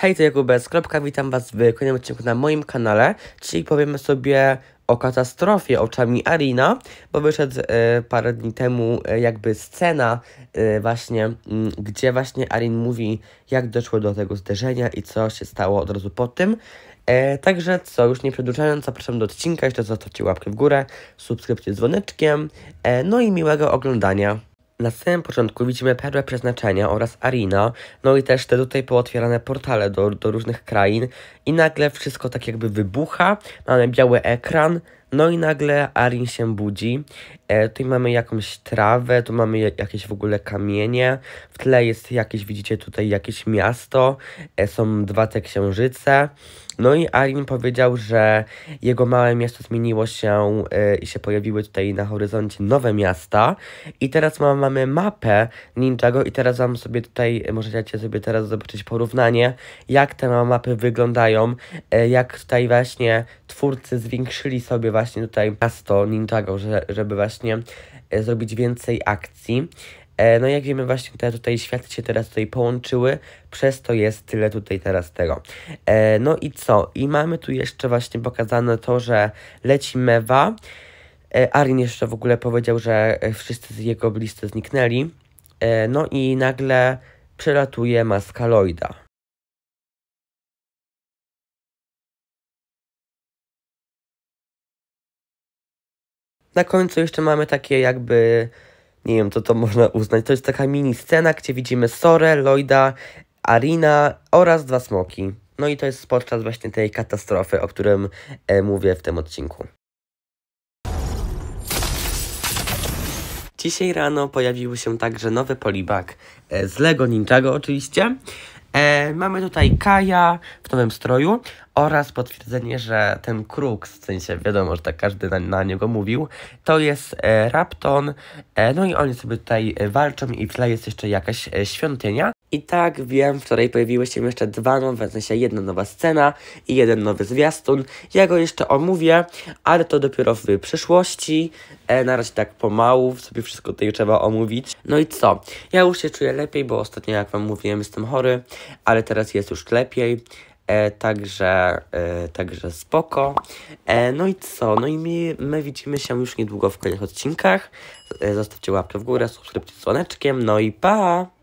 Hej, to Jakubez. Witam Was w kolejnym odcinku na moim kanale. Dzisiaj powiemy sobie o katastrofie oczami Arina, bo wyszedł y, parę dni temu y, jakby scena y, właśnie, y, gdzie właśnie Arin mówi, jak doszło do tego zderzenia i co się stało od razu po tym. E, także co, już nie przedłużając, zapraszam do odcinka, jeszcze zostawcie łapkę w górę, subskrypcję z dzwoneczkiem, e, no i miłego oglądania. Na samym początku widzimy perłę przeznaczenia oraz Arina, no i też te tutaj pootwierane portale do, do różnych krain i nagle wszystko tak jakby wybucha, mamy biały ekran, no i nagle Arin się budzi. E, tutaj mamy jakąś trawę, tu mamy jakieś w ogóle kamienie. W tle jest jakieś, widzicie tutaj jakieś miasto. E, są dwa te księżyce. No i Arin powiedział, że jego małe miasto zmieniło się e, i się pojawiły tutaj na horyzoncie nowe miasta. I teraz ma, mamy mapę Ninjago i teraz wam sobie tutaj, e, możecie sobie teraz zobaczyć porównanie, jak te mapy wyglądają, e, jak tutaj właśnie twórcy zwiększyli sobie właśnie właśnie tutaj miasto Ninjago, że, żeby właśnie e, zrobić więcej akcji. E, no jak wiemy właśnie te tutaj światy się teraz tutaj połączyły, przez to jest tyle tutaj teraz tego. E, no i co? I mamy tu jeszcze właśnie pokazane to, że leci Mewa. Arin jeszcze w ogóle powiedział, że wszyscy z jego listy zniknęli. No i nagle przelatuje maska Lloyda. na końcu jeszcze mamy takie jakby, nie wiem co to można uznać, to jest taka mini scena, gdzie widzimy Sore, Lloyda, Arina oraz dwa smoki. No i to jest podczas właśnie tej katastrofy, o którym e, mówię w tym odcinku. Dzisiaj rano pojawił się także nowy polibak e, z Lego Ninjago oczywiście E, mamy tutaj Kaja w nowym stroju oraz potwierdzenie, że ten kruk, w sensie wiadomo, że tak każdy na, na niego mówił, to jest e, Rapton. E, no i oni sobie tutaj walczą i w tle jest jeszcze jakaś e, świątynia. I tak wiem, wczoraj pojawiły się jeszcze dwa nowe, w sensie jedna nowa scena i jeden nowy zwiastun. Ja go jeszcze omówię, ale to dopiero w przyszłości. E, na razie tak pomału, sobie wszystko tutaj trzeba omówić. No i co? Ja już się czuję lepiej, bo ostatnio jak wam mówiłem jestem chory, ale teraz jest już lepiej. E, także, e, także spoko. E, no i co? No i my, my widzimy się już niedługo w kolejnych odcinkach. E, zostawcie łapkę w górę, subskrypcję z słoneczkiem, No i pa!